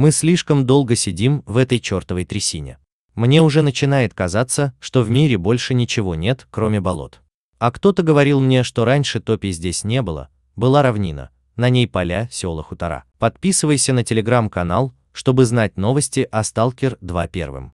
Мы слишком долго сидим в этой чертовой трясине. Мне уже начинает казаться, что в мире больше ничего нет, кроме болот. А кто-то говорил мне, что раньше топи здесь не было, была равнина, на ней поля, села, хутора. Подписывайся на телеграм-канал, чтобы знать новости о Сталкер 2 первым.